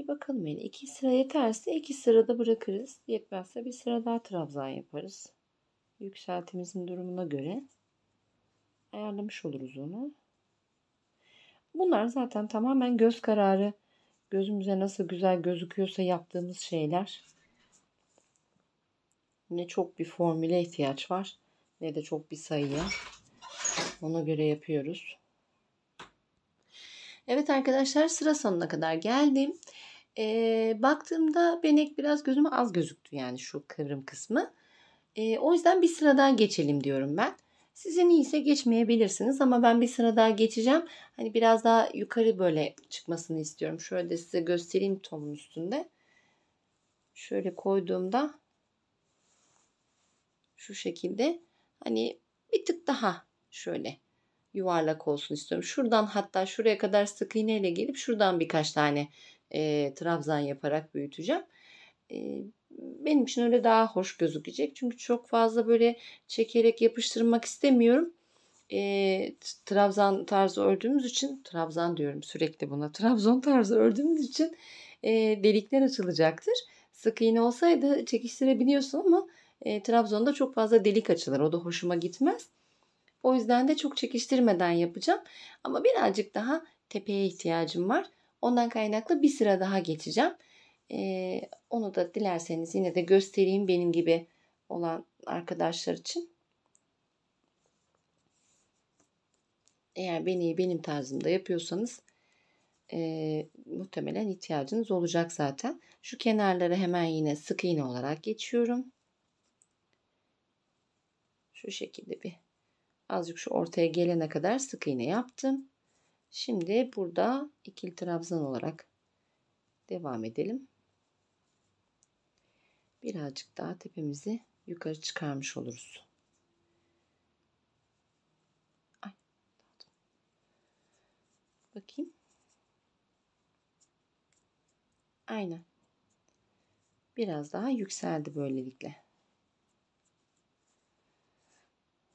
bakalım yani iki sıra yeterse iki sırada bırakırız. Yetmezse bir sıra daha trabzan yaparız. Yükseltimizin durumuna göre ayarlamış oluruz onu. Bunlar zaten tamamen göz kararı. Gözümüze nasıl güzel gözüküyorsa yaptığımız şeyler. Ne çok bir formüle ihtiyaç var ne de çok bir sayıya. Ona göre yapıyoruz. Evet arkadaşlar sıra sonuna kadar geldim. E, baktığımda benek biraz gözüme az gözüktü yani şu kıvrım kısmı. E, o yüzden bir sıradan geçelim diyorum ben. Sizin iyiyse geçmeyebilirsiniz ama ben bir sıra daha geçeceğim. Hani biraz daha yukarı böyle çıkmasını istiyorum. Şöyle de size göstereyim tomun üstünde. Şöyle koyduğumda şu şekilde hani bir tık daha şöyle yuvarlak olsun istiyorum. Şuradan hatta şuraya kadar sık iğneyle gelip şuradan birkaç tane e, trabzan yaparak büyüteceğim. E, benim için öyle daha hoş gözükecek. Çünkü çok fazla böyle çekerek yapıştırmak istemiyorum. E, trabzan tarzı ördüğümüz için, trabzan diyorum sürekli buna, trabzon tarzı ördüğümüz için e, delikler açılacaktır. Sık iğne olsaydı çekiştirebiliyorsun ama e, Trabzon'da çok fazla delik açılır. O da hoşuma gitmez. O yüzden de çok çekiştirmeden yapacağım. Ama birazcık daha tepeye ihtiyacım var. Ondan kaynaklı bir sıra daha geçeceğim. Ee, onu da dilerseniz yine de göstereyim benim gibi olan arkadaşlar için. Eğer beni benim tarzımda yapıyorsanız e, muhtemelen ihtiyacınız olacak zaten. Şu kenarları hemen yine sık iğne olarak geçiyorum. Şu şekilde bir azıcık şu ortaya gelene kadar sık iğne yaptım. Şimdi burada ikili trabzan olarak devam edelim. Birazcık daha tepemizi yukarı çıkarmış oluruz. Ay, Bakayım. Aynen. Biraz daha yükseldi böylelikle.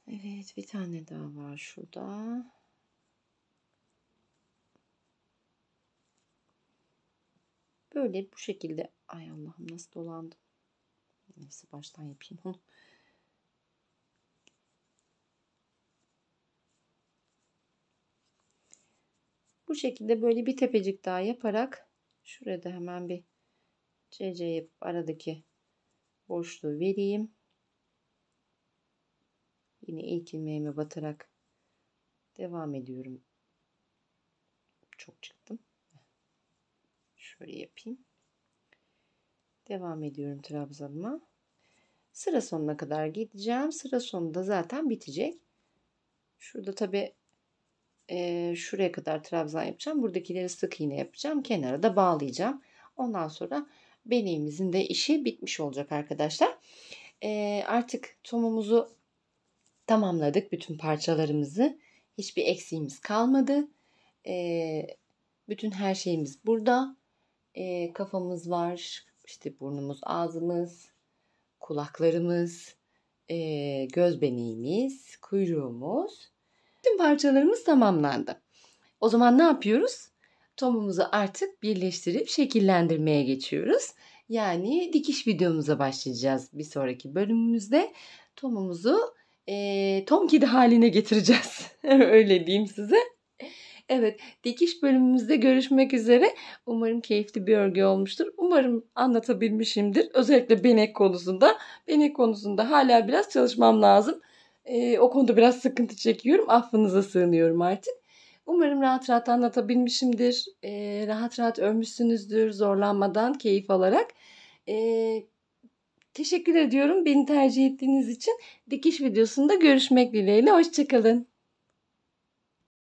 Evet bir tane daha var şurada. Böyle bu şekilde ay Allah'ım nasıl dolandım. Neyse baştan yapayım onu. Bu şekilde böyle bir tepecik daha yaparak şurada hemen bir CC yapıp aradaki boşluğu vereyim. Yine ilk ilmeğime batarak devam ediyorum. Çok çıktım. Şöyle yapayım. Devam ediyorum trabzanıma. Sıra sonuna kadar gideceğim. Sıra sonunda zaten bitecek. Şurada tabi e, şuraya kadar trabzan yapacağım. Buradakileri sık iğne yapacağım. Kenara da bağlayacağım. Ondan sonra beneğimizin de işi bitmiş olacak arkadaşlar. E, artık tomumuzu tamamladık. Bütün parçalarımızı. Hiçbir eksiğimiz kalmadı. E, bütün her şeyimiz burada e, kafamız var, işte burnumuz, ağzımız, kulaklarımız, e, göz beneğimiz, kuyruğumuz. Tüm parçalarımız tamamlandı. O zaman ne yapıyoruz? Tomumuzu artık birleştirip şekillendirmeye geçiyoruz. Yani dikiş videomuza başlayacağız bir sonraki bölümümüzde. Tomumuzu e, Tomkid haline getireceğiz. Öyle diyeyim size. Evet, dikiş bölümümüzde görüşmek üzere. Umarım keyifli bir örgü olmuştur. Umarım anlatabilmişimdir. Özellikle benek konusunda. Benek konusunda hala biraz çalışmam lazım. Ee, o konuda biraz sıkıntı çekiyorum. Affınıza sığınıyorum artık. Umarım rahat rahat anlatabilmişimdir. Ee, rahat rahat örmüşsünüzdür zorlanmadan, keyif alarak. Ee, teşekkür ediyorum beni tercih ettiğiniz için. Dikiş videosunda görüşmek dileğiyle. Hoşçakalın.